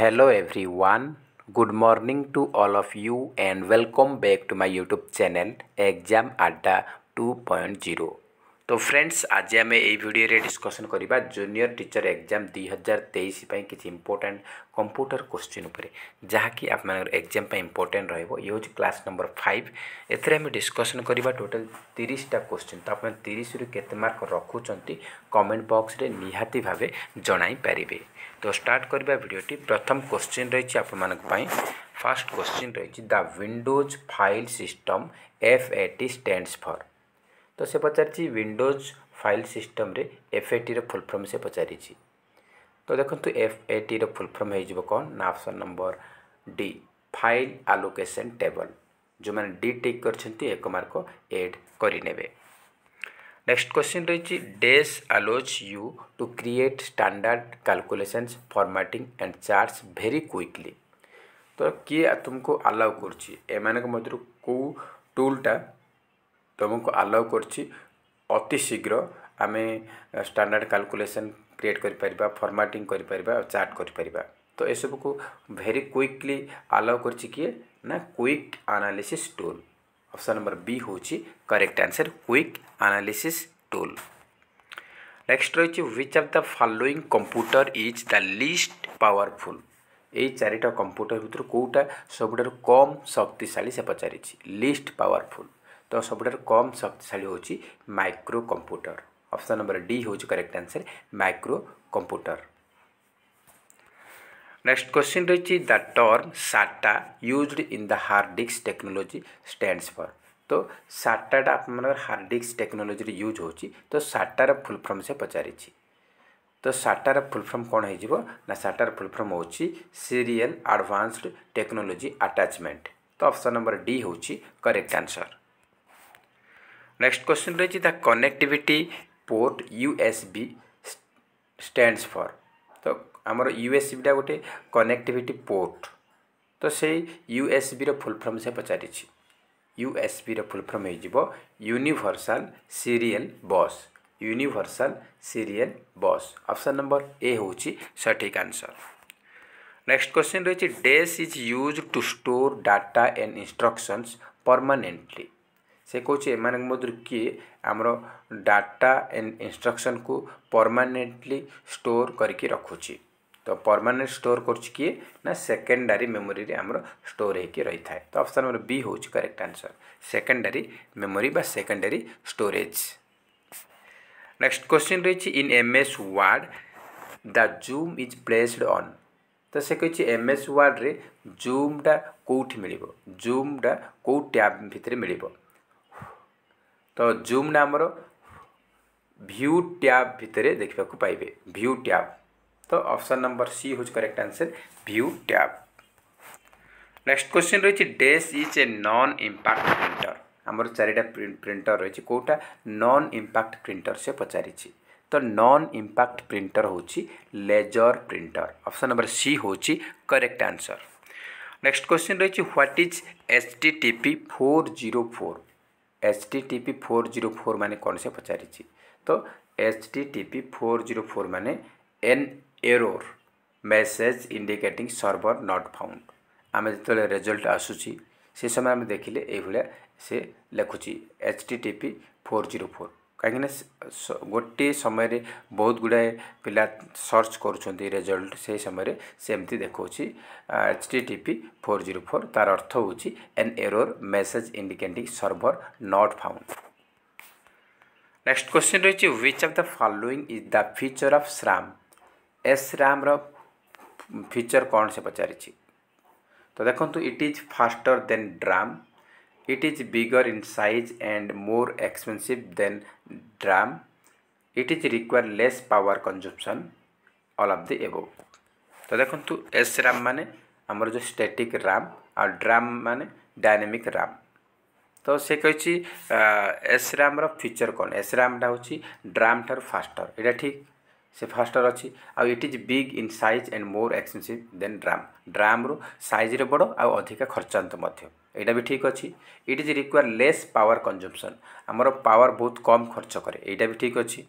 hello everyone good morning to all of you and welcome back to my youtube channel exam adda 2.0 তো friends আজ আমি এই ভিডিওরে discussion করা junior teacher exam দুই হাজার তেইশ কিছু ইম্পর্টাট কম্পুটর কোশ্চিন উপরে যাকি আপনার এক্সাম ইম্পর্টাট রহব ইয়ে হচ্ছে ক্লাস নম্বর ফাইভ এতে আমি ডিসকসন করা টোটাল তিরিশটা কোশ্চিন তো আপনার তিরিশরু কেতে মার্ক রখুচার কমেন্ট বক্সরে নিহতি ভাবে জনাই পারিবে তো স্টার্ট করা ভিডিওটি প্রথম কোশ্চিন রয়েছে আপনার ফার্স্ট কোশ্চিন রয়েছে the Windows file system F A T stands for ତ ସେ ପଚାରିଛି ୱିଣ୍ଡୋଜ୍ ଫାଇଲ୍ ସିଷ୍ଟମ୍ରେ ଏଫ୍ ଏଟିର ଫୁଲ୍ ଫର୍ମ ସେ ପଚାରିଛି ତ ଦେଖନ୍ତୁ ଏଫ୍ ଏଟିର ଫୁଲ୍ ଫର୍ମ ହେଇଯିବ କ'ଣ ନା option number D file allocation table ଯେଉଁମାନେ ଡି ଟିକ୍ କରିଛନ୍ତି ଏକ ମାର୍କ ଏଡ୍ କରିନେବେ ନେକ୍ସଟ କ୍ୱେଶ୍ଚିନ୍ ରହିଛି this allows you to create standard calculations formatting and charts very quickly ତ କିଏ ତୁମକୁ ଆଲାଉ କରୁଛି ଏମାନଙ୍କ ମଧ୍ୟରୁ କେଉଁ ଟୁଲ୍ଟା तुमको आलो करतीशीघ्र आम स्टाडार्ड काल्कुलेसन क्रिएट कर फर्माटिंग कर चार्ट कर तो यह सब कु भेरी क्विकली आलाउ कर किए ना quick analysis tool option number B हूँ correct answer quick analysis tool next रही which of the following computer is the least powerful चारिटा कंप्यूटर भितर कौटा सब कम शक्तिशा से लिस्ट पावरफुल तो सब कम शक्तिशा हो micro computer option number D हो correct answer micro computer next question रही the term SATA used in the hard disk technology stands for तो साटाटा आप हार्ड डिस्क टेक्नोलोजी यूज हो तो साटार फुल फर्म से पचारि तो साटार फुल फर्म कौन हो साटार फुल फर्म हो सीरीयल आडवांसड टेक्नोलोजी आटाचमेंट तो ऑप्शन नंबर डी हो करेक्ट आंसर नेक्स्ट क्वेश्चन रही the connectivity port USB stands for तो आमर यूएसबीटा गोटे कनेक्टिविटी पोर्ट तो से यूएसबी रो फुल फॉर्म से पचार यूएसबी रो फुल फॉर्म हो universal serial bus universal serial bus option number A हूँ सठिक आंसर नेक्स्ट क्वेश्चन रही this is used to store data and instructions permanently से कह किए आम डाटा एंड इंस्ट्रक्शन को परमानेंटली स्टोर करके रखुच्छी तो परमानेंट स्टोर करिए ना सेकेंडरी मेमोरी रे आमर स्टोर होकर रही था तो ऑप्शन नंबर बी हूँ करेक्ट आंसर सेकेंडरी मेमोरी बा सेकेंडरी स्टोरेज नेक्स्ट क्वेश्चन रही in M S Word the zoom is placed on तो से कही एम एस वार्ड में जूमटा कौटी मिल जूमटा कौ टैब भितर मिल तो जूम नामर भ्यू ट्याब भितर देखा पाइबे भ्यू ट्याब तो ऑप्शन नंबर सी हूँ correct answer view tab next question रही dash is a non impact printer आमर चार प्रिंटर रही कौटा नन इंपैक्ट प्रिंटर से पचारि तो नन इंपैक्ट प्रिंटर हूँ laser printer option number C हूँ करेक्ट आंसर नेक्स्ट क्वेश्चन रही what is H T T P four zero four H T T P four zero four ମାନେ କ'ଣ ସେ ପଚାରିଛି ତ H T T P four zero four ମାନେ an error message indicating server not found ଆମେ ଯେତେବେଳେ result ଆସୁଛି ସେ ସମୟ ଆମେ ଦେଖିଲେ ଏଇଭଳିଆ ସେ ଲେଖୁଛି H T T P four zero four କାହିଁକିନା ଗୋଟିଏ ସମୟରେ ବହୁତ ଗୁଡ଼ାଏ ପିଲା ସର୍ଚ୍ଚ କରୁଛନ୍ତି ରେଜଲ୍ଟ ସେହି ସମୟରେ ସେମିତି ଦେଖାଉଛି H T T P four zero four ତା'ର ଅର୍ଥ ହେଉଛି an error message indicating server not found next question ରହିଛି which of the following is the feature of SRAM S ରାମ୍ର ଫିଚର୍ କ'ଣ ସେ ପଚାରିଛି ତ ଦେଖନ୍ତୁ it is faster than DRAM It is bigger in size and more expensive than drum. It is require less power consumption. All of the above. তো দেখন্তু S Ram মানে আমার যে স্ট্যাটিক রাম আর ড্রাম মানে ডাইনামিক রাম তো সে কইছি S রামর ফিচর কোন এস রামটা হচ্ছে drum ঠার faster. এটা ঠিক ସେ ଫାଷ୍ଟର ଅଛି ଆଉ it is big in size and more expensive than DRAM ଡ୍ରାମ୍ରୁ ସାଇଜ୍ରେ ବଡ଼ ଆଉ ଅଧିକା ଖର୍ଚ୍ଚାନ୍ତ ମଧ୍ୟ ଏଇଟା ବି ଠିକ୍ ଅଛି it is require less power consumption ଆମର ପାୱାର ବହୁତ କମ୍ ଖର୍ଚ୍ଚ କରେ ଏଇଟା ବି ଠିକ୍ ଅଛି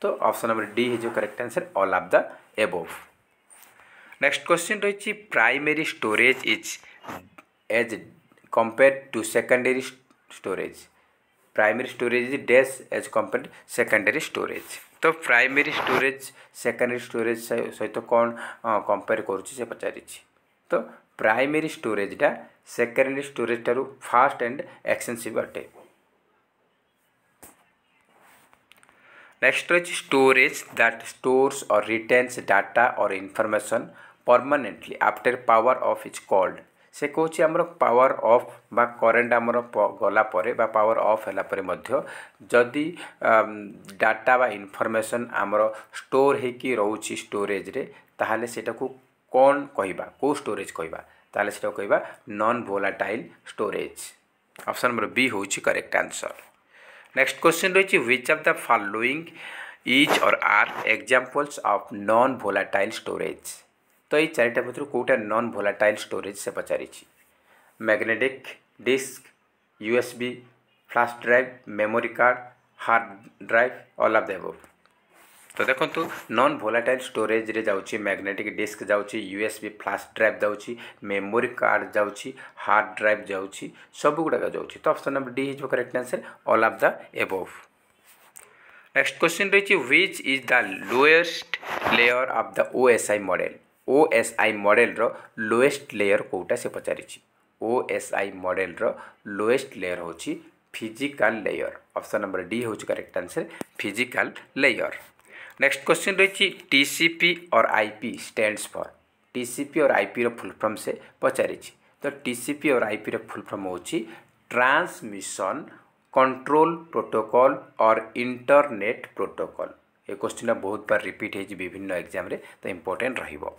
ତ option number D is correct answer all of the above next question ରହିଛି primary storage is as compared to secondary storage primary storage is dash as compared secondary storage तो प्राइमरी स्टोरेज सेकेंडरी स्टोरेज सहित कौन compare कर से पचार तो primary स्टोरेजा secondary storage ठार् फास्ट एंड एक्सपेन्सीव अटे नेक्स्ट रही स्टोरेज दैट स्टोर्स और रिटेन्स डाटा और information permanently after power off is called ସେ କହୁଛି ଆମର ପାୱାର ଅଫ୍ ବା କରେଣ୍ଟ ଆମର ଗଲା ପରେ ବା ପାୱାର ଅଫ୍ ହେଲା ପରେ ମଧ୍ୟ ଯଦି ଡାଟା ବା ଇନଫର୍ମେସନ୍ ଆମର ଷ୍ଟୋର୍ ହେଇକି ରହୁଛି ଷ୍ଟୋରେଜ୍ରେ ତାହେଲେ ସେଇଟାକୁ କ'ଣ କହିବା କେଉଁ ଷ୍ଟୋରେଜ୍ କହିବା ତାହେଲେ ସେଇଟାକୁ କହିବା non volatile storage option number B ହେଉଛି କରେକ୍ଟ ଆନ୍ସର୍ ନେକ୍ସଟ କ୍ୱେଶ୍ଚିନ୍ ରହିଛି which of the following is or are examples of non volatile storage तो ये चार भर कौटा नन भोलाटाइल स्टोरेज से पचार magnetic disk USB flash drive memory card hard drive all of the above तो देखु नन भोलाटाइल स्टोरेज रे मैग्नेटिक डिस्क जाऊँगी यूएसबी फ्लाश ड्राइव जाऊँगी मेमोरी कार्ड जाऊँगी हार्ड ड्राइव जा सब गुड़ाक जाऊँगी तो अप्सन नंबर डी हो correct answer all of the above next question रही which is the lowest layer of the OSI model O S I model lowest layer कौटा से पचारि O S I model lowest layer हूँ physical layer option number D हो correct answer physical layer next question रही TCP और IP stands for TCP और IP full form से पचारि तो टीसीपी और आईपी फुल फॉर्म हूँ ट्रांसमिशन कंट्रोल प्रोटोकॉल और इंटरनेट प्रोटोकॉल ଏ କୋଶ୍ଚିନ୍ଟା ବହୁତ ବାର ରିପିଟ୍ ହେଇଛି ବିଭିନ୍ନ ଏକ୍ଜାମ୍ରେ ତ ଇମ୍ପୋର୍ଟାଣ୍ଟ ରହିବ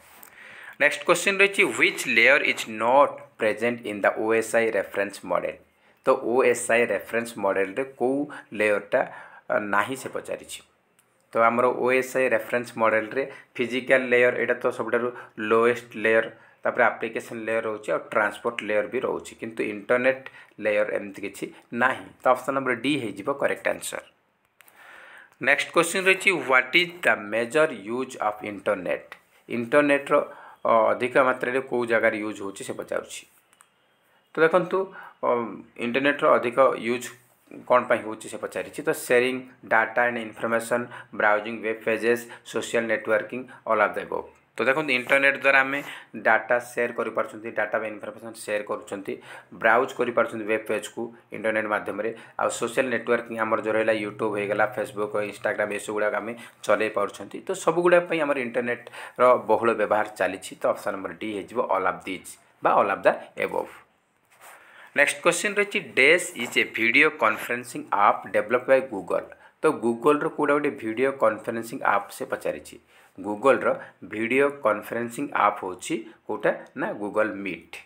ନେକ୍ସଟ କୋଶ୍ଚିନ୍ ରହିଛି which layer is not present in the O S I reference model ତ ଓ ଏସ୍ ଆଇ ରେଫରେନ୍ସ ମଡ଼େଲରେ କେଉଁ ଲେୟରଟା ନାହିଁ ସେ ପଚାରିଛି ତ ଆମର ଓ ଏସ୍ ଆଇ ରେଫରେନ୍ସ ମଡ଼େଲରେ ଫିଜିକାଲ ଲେୟର ଏଇଟା ତ ସବୁଠାରୁ ଲୋଏଷ୍ଟ ଲେୟର ତାପରେ ଆପ୍ଲିକେସନ୍ ଲେୟର ରହୁଛି ଆଉ ଟ୍ରାନ୍ସପୋର୍ଟ ଲେୟର ବି ରହୁଛି କିନ୍ତୁ ଇଣ୍ଟରନେଟ୍ ଲେୟର ଏମିତି କିଛି ନାହିଁ ତ ଅପସନ୍ ନମ୍ବର ଡି ହେଇଯିବ କରେକ୍ଟ ଆନ୍ସର୍ নেক্সট কোশ্চিନ୍ ରହିଛି what is the major use of internet ଇଣ୍ଟରନେଟ୍ର ଅଧିକ ମାତ୍ରାରେ କେଉଁ ଜାଗାରେ ୟୁଜ୍ ହେଉଛି ସେ ପଚାରୁଛି ତ ଦେଖନ୍ତୁ ଇଣ୍ଟରନେଟ୍ର ଅଧିକ ୟୁଜ୍ କ'ଣ ପାଇଁ ହେଉଛି ସେ ପଚାରିଛି ତ sharing data and information browsing web pages social networking all of the above তো দেখুন ইন্টরনেট দ্বারা আমি ডাটা সেয়ার করিপারছেন ডাটা বা ইনফরমেশন সেয়ার করছেন ব্রাউজ করিপারছেন ওয়েব পেজ কু ইন্টরনেট মাধ্যমে আর সোশিয়াল নেটওয়ার্কিং আমার যে রহলা ইউট্यूब হয়েগলা ফেসবুক ইনস্টাগ্রাম এসব গুড়া আমি চলাই পারছেন তো সবুগুড়া আমার ইন্টরনেটর বহুল ব্যবহার চালিছি তো অপশন নম্বর ডি হয়ে যাব অল অফ দিজ বা all of the above next question রয়েছে dash is a video conferencing app developed by Google তো গুগলর কোটা গোটে ভিডিও কনফরেন্সিং আপ সে পচারিছি ଗୁଗଲ୍ର ଭିଡ଼ିଓ କନଫରେନ୍ସିଂ ଆପ୍ ହେଉଛି କେଉଁଟା ନା ଗୁଗଲ୍ ମିଟ୍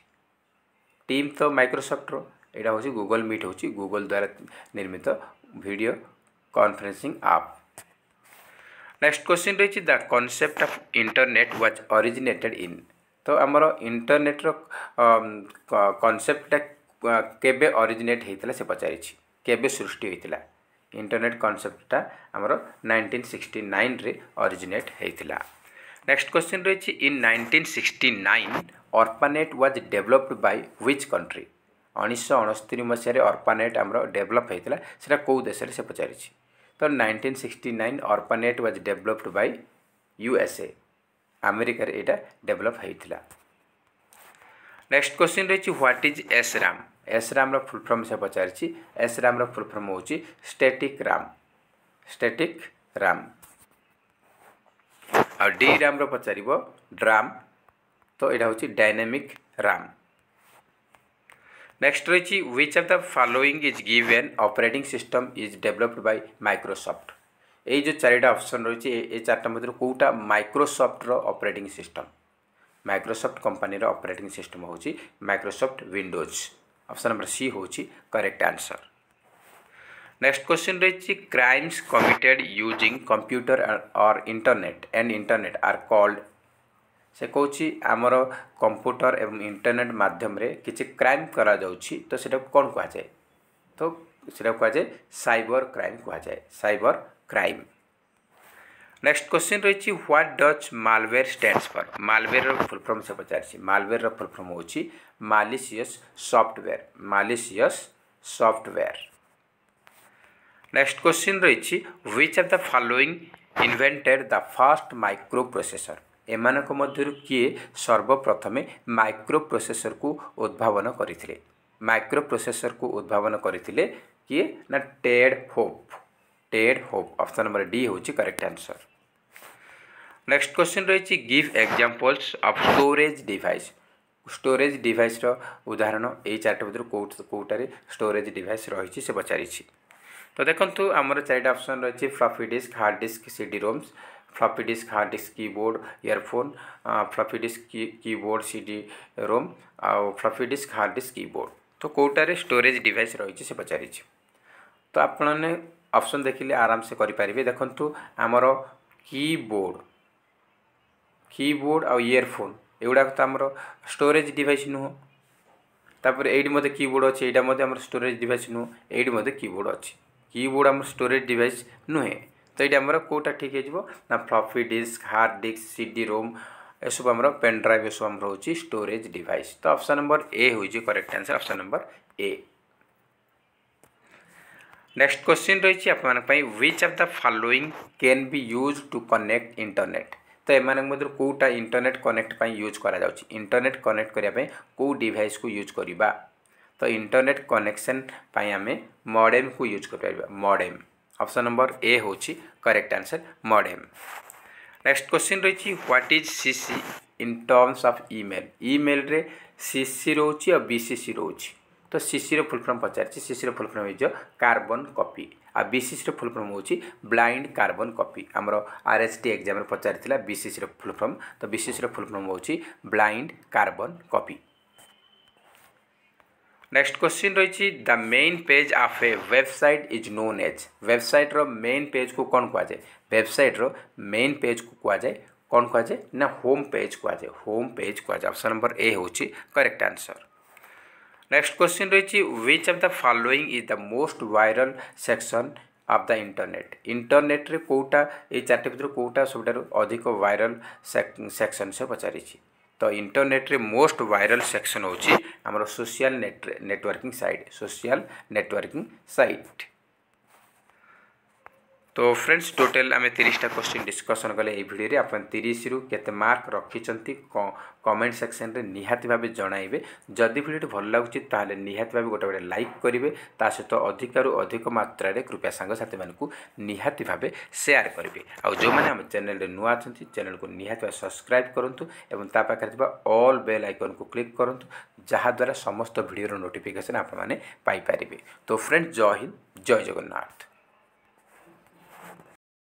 ଟିମ୍ ତ ମାଇକ୍ରୋସଫ୍ଟର ଏଇଟା ହେଉଛି ଗୁଗଲ୍ ମିଟ୍ ହେଉଛି ଗୁଗଲ୍ ଦ୍ୱାରା ନିର୍ମିତ video conferencing app next question ରହିଛି the concept of internet was originated in ତ ଆମର ଇଣ୍ଟରନେଟ୍ର କନସେପ୍ଟଟା କେବେ ଅରିଜିନେଟ୍ ହେଇଥିଲା ସେ ପଚାରିଛି କେବେ ସୃଷ୍ଟି ହୋଇଥିଲା ইন্টারনেট কনসেপ্টটা আমার নাইনটিন সিক্সটি নাইনরে অরিজিনেট হয়েছিল নেক্সট কোশ্চিন রয়েছে in nineteen sixty nine ARPANET was developed by which country ଉଣେଇଶହ ଅଣସ୍ତରି ମସିହାରେ ଅର୍ପାନେଟ୍ ଆମର ଡେଭଲପ୍ ହୋଇଥିଲା ସେଇଟା କେଉଁ ଦେଶରେ ସେ ପଚାରିଛି ତ nineteen sixty nine ARPANET was developed by USA ଆମେରିକାରେ ଏଇଟା ଡେଭଲପ୍ ହୋଇଥିଲା ନେକ୍ସଟ କ୍ୱେଶ୍ଚିନ୍ ରହିଛି ହ୍ୱାଟ୍ ଇଜ୍ ଏସ୍ ରାମ୍ ଏସ୍ରାମ୍ର ଫୁଲ୍ ଫର୍ମ ସେ ପଚାରିଛି ଏସ୍ରାମ୍ର ଫୁଲ୍ ଫର୍ମ ହେଉଛି ଷ୍ଟେଟିକ୍ ରାମ୍ ଷ୍ଟେଟିକ୍ ରାମ୍ ଆଉ ଡି ରାମ୍ର ପଚାରିବ ଡ୍ରାମ୍ ତ ଏଇଟା ହେଉଛି ଡାଇନାମିକ୍ ରାମ୍ ନେକ୍ସଟ ରହିଛି which of the following is given operating system is developed by Microsoft ଏଇ ଯେଉଁ ଚାରିଟା ଅପସନ୍ ରହିଛି ଏ ଚାରିଟା ମଧ୍ୟରୁ କେଉଁଟା ମାଇକ୍ରୋସଫ୍ଟର ଅପରେଟିଂ ସିଷ୍ଟମ୍ ମାଇକ୍ରୋସଫ୍ଟ କମ୍ପାନୀର ଅପରେଟିଂ ସିଷ୍ଟମ୍ ହେଉଛି Microsoft Windows option number C ହେଉଛି କରେକ୍ଟ ଆନ୍ସର୍ ନେକ୍ସଟ କ୍ୱେଶ୍ଚିନ୍ ରହିଛି crimes committed using computer or internet and internet are called ସେ କହୁଛି ଆମର କମ୍ପ୍ୟୁଟର ଏବଂ ଇଣ୍ଟରନେଟ୍ ମାଧ୍ୟମରେ କିଛି କ୍ରାଇମ୍ କରାଯାଉଛି ତ ସେଟାକୁ କ'ଣ କୁହାଯାଏ ତ ସେଟାକୁ କୁହାଯାଏ ସାଇବର କ୍ରାଇମ୍ କୁହାଯାଏ ସାଇବର କ୍ରାଇମ୍ নেক্সট কোশ্চিন ରହିଛି what does malware stands for মালওয়্যারର ଫୁଲ୍ ଫର୍ମ ସେ ପଚାରିଛି ମାଲୱେର୍ର ଫୁଲ୍ ହେଉଛି malicious software malicious software next question ରହିଛି which of the following invented the first microprocessor ଏମାନଙ୍କ ମଧ୍ୟରୁ କିଏ ସର୍ବପ୍ରଥମେ ମାଇକ୍ରୋ ପ୍ରୋସେସର୍କୁ ଉଦ୍ଭାବନ କରିଥିଲେ ମାଇକ୍ରୋ ପ୍ରୋସେସର୍କୁ ଉଦ୍ଭାବନ କରିଥିଲେ କିଏ ନା Ted Hoff Ted Hoff option number D हूँ करेक्ट आंसर नेक्स्ट क्वेश्चन रही give examples of storage device storage ডিভাইসর উদাহরণ এই চারটি ভিতর কোটার স্টোরেজ ডিভাইস রয়েছে সে পচারিছি তো দেখুন আমার চারিটা অপশন রয়েছে floppy disk hard disk CD ROMs floppy disk hard disk keyboard earphone floppy disk keyboard CD ROM আউ floppy disk hard disk keyboard তো কোটার স্টোরেজ ডিভাইস রয়েছে সে পচারিছি তো আপনার ଅପସନ୍ ଦେଖିଲେ ଆରାମସେ କରିପାରିବେ ଦେଖନ୍ତୁ ଆମର କିବୋର୍ଡ଼ କିବୋର୍ଡ଼ ଆଉ ଇୟରଫୋନ୍ ଏଗୁଡ଼ାକ ତ ଆମର ଷ୍ଟୋରେଜ୍ ଡିଭାଇସ୍ ନୁହଁ ତାପରେ ଏଇଠି ମଧ୍ୟ କିବୋର୍ଡ଼ ଅଛି ଏଇଟା ମଧ୍ୟ ଆମର ଷ୍ଟୋରେଜ୍ ଡିଭାଇସ୍ ନୁହଁ ଏଇଠି ମଧ୍ୟ କିବୋର୍ଡ଼ ଅଛି କିବୋର୍ଡ଼ ଆମର ଷ୍ଟୋରେଜ୍ ଡିଭାଇସ୍ ନୁହେଁ ତ ଏଇଟା ଆମର କେଉଁଟା ଠିକ୍ ହେଇଯିବ ନା floppy disk hard disk C D ROM ଏସବୁ ଆମର ପେନ୍ ଡ୍ରାଇଭ୍ ଏସବୁ ଆମର ହେଉଛି ଷ୍ଟୋରେଜ୍ ଡିଭାଇସ୍ ତ ଅପସନ୍ ନମ୍ବର ଏ ହେଉଛି correct answer option number A next question रही आपंपाई which of the following can be used to connect internet तो एम कौटा इंटरनेट कनेक्ट यूज कर कनेक्ट करने कौ डिवाइस यूज करवा तो इंटरनेट कनेक्शन आम मडेम को यूज कर मडेम ऑप्शन नंबर ए हूँ correct answer modem next question रही what is CC in terms of email email C C रोचे और बीसीसी रोचे ତ ସିସିର ଫୁଲ୍ ଫର୍ମ ପଚାରିଛି ସିସିର ଫୁଲ୍ ଫର୍ମ ହେଇଯିବ କାର୍ବନ୍ କପି ଆଉ ବିସିସିର ଫୁଲ୍ ଫର୍ମ ହେଉଛି ବ୍ଲାଇଣ୍ଡ କାର୍ବନ୍ କପି ଆମର ଆର୍ ଏସ୍ ଟି ଏକ୍ଜାମ୍ରେ ପଚାରିଥିଲା ବିସିସିର ଫୁଲ୍ ଫର୍ମ ତ ବିସିସିର ଫୁଲ୍ ଫର୍ମ ହେଉଛି blind carbon copy next question ରହିଛି the main page of a website is known as ୱେବସାଇଟ୍ର ମେନ୍ ପେଜ୍କୁ କ'ଣ କୁହାଯାଏ ୱେବସାଇଟ୍ର ମେନ୍ ପେଜ୍କୁ କୁହାଯାଏ କ'ଣ କୁହାଯାଏ ନା ହୋମ୍ ପେଜ୍ କୁହାଯାଏ ହୋମ୍ ପେଜ୍ କୁହାଯାଏ ଅପସନ୍ ନମ୍ବର ଏ ହେଉଛି କରେକ୍ଟ ଆନ୍ସର୍ नेक्स्ट क्वेश्चन रही which of the following is the most viral section of the internet internet रे कोटा ये चार्ट भितर कौटा सब अधिक वायरल सेक्शन से पचारि तो इंटरनेट रे मोस्ट वायरल सेक्शन होची हमरो social networking site social networking site তো ଫ୍ରେଣ୍ଡସ୍ ଟୋଟାଲ୍ ଆମେ ତିରିଶଟା କୋଶ୍ଚିନ୍ ଡିସ୍କସନ୍ କଲେ ଏହି ଭିଡ଼ିଓରେ ଆପଣ ତିରିଶରୁ କେତେ ମାର୍କ ରଖିଛନ୍ତି କମେଣ୍ଟ ସେକ୍ସନ୍ରେ ନିହାତି ଭାବେ ଜଣାଇବେ ଯଦି ଭିଡ଼ିଓଟି ଭଲ ଲାଗୁଛି ତାହେଲେ ନିହାତି ଭାବେ ଗୋଟେ ଗୋଟେ ଲାଇକ୍ କରିବେ ତା ସହିତ ଅଧିକାରୁ ଅଧିକ ମାତ୍ରାରେ କୃପା ସାଙ୍ଗସାଥିମାନଙ୍କୁ ନିହାତି ଭାବେ ସେୟାର କରିବେ ଆଉ ଯେଉଁମାନେ ଆମ ଚ୍ୟାନେଲରେ ନୂଆ ଅଛନ୍ତି ଚ୍ୟାନେଲକୁ ନିହାତି ଭାବେ ସବସ୍କ୍ରାଇବ୍ କରନ୍ତୁ ଏବଂ ତା ପାଖରେ ଥିବା ଅଲ୍ ବେଲ୍ ଆଇକନ୍କୁ କ୍ଲିକ୍ କରନ୍ତୁ ଯାହାଦ୍ୱାରା ସମସ୍ତ ଭିଡ଼ିଓର ନୋଟିଫିକେସନ୍ ଆପଣମାନେ ପାଇପାରିବେ ତ ଫ୍ରେଣ୍ଡସ୍ ଜୟ ହିନ୍ଦ ଜୟ ଜଗନ୍ନାଥ